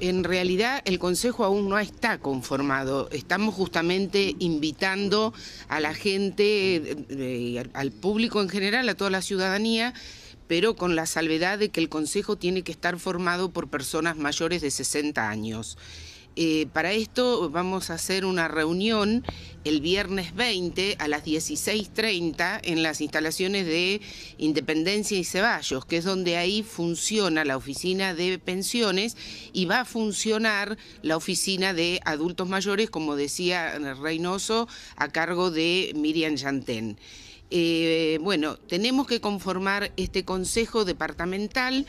En realidad el Consejo aún no está conformado. Estamos justamente invitando a la gente, eh, eh, al público en general, a toda la ciudadanía, pero con la salvedad de que el Consejo tiene que estar formado por personas mayores de 60 años. Eh, para esto vamos a hacer una reunión el viernes 20 a las 16.30 en las instalaciones de Independencia y Ceballos, que es donde ahí funciona la oficina de pensiones y va a funcionar la oficina de adultos mayores, como decía Reynoso, a cargo de Miriam Yantén. Eh, bueno, tenemos que conformar este consejo departamental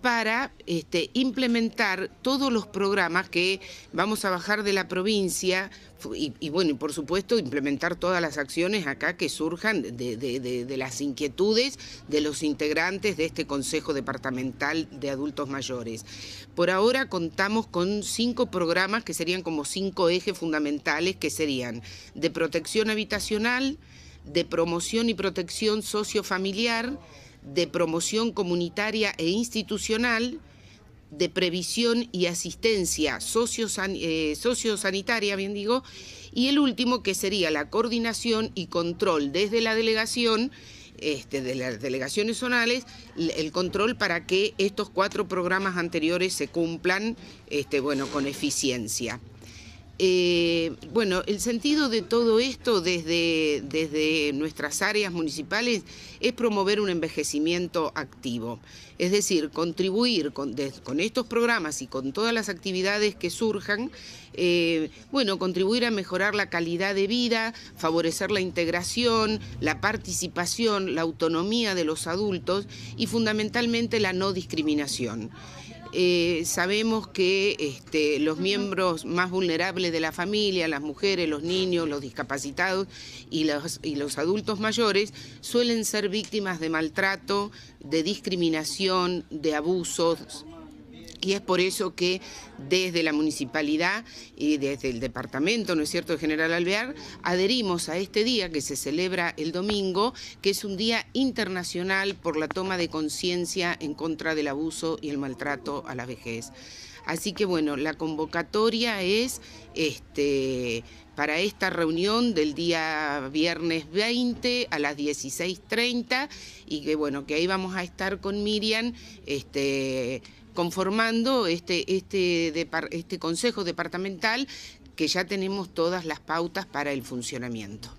para este, implementar todos los programas que vamos a bajar de la provincia y, bueno, y por supuesto implementar todas las acciones acá que surjan de, de, las inquietudes de los integrantes de este Consejo Departamental de Adultos Mayores. Por ahora contamos con cinco programas que serían como cinco ejes fundamentales que serían de protección habitacional, de promoción y protección sociofamiliar, de promoción comunitaria e institucional, de previsión y asistencia eh, sociosanitaria, bien digo, y el último que sería la coordinación y control desde la delegación, este, de las delegaciones zonales, el control para que estos cuatro programas anteriores se cumplan este, bueno, con eficiencia. Eh, bueno, el sentido de todo esto desde, desde nuestras áreas municipales es promover un envejecimiento activo, es decir, contribuir con, estos programas y con todas las actividades que surjan, eh, bueno, contribuir a mejorar la calidad de vida, favorecer la integración, la participación, la autonomía de los adultos y fundamentalmente la no discriminación. Eh, sabemos que este, los miembros más vulnerables de la familia, las mujeres, los niños, los discapacitados y los, y los adultos mayores suelen ser víctimas de maltrato, de discriminación, de abusos, y es por eso que desde la municipalidad y desde el departamento, ¿no es cierto?, de General Alvear, adherimos a este día que se celebra el domingo, que es un día internacional por la toma de conciencia en contra del abuso y el maltrato a la vejez. Así que bueno, la convocatoria es este, para esta reunión del día viernes 20 a las 16.30 y que bueno, que ahí vamos a estar con Miriam. Este, conformando este, este, este Consejo Departamental que ya tenemos todas las pautas para el funcionamiento.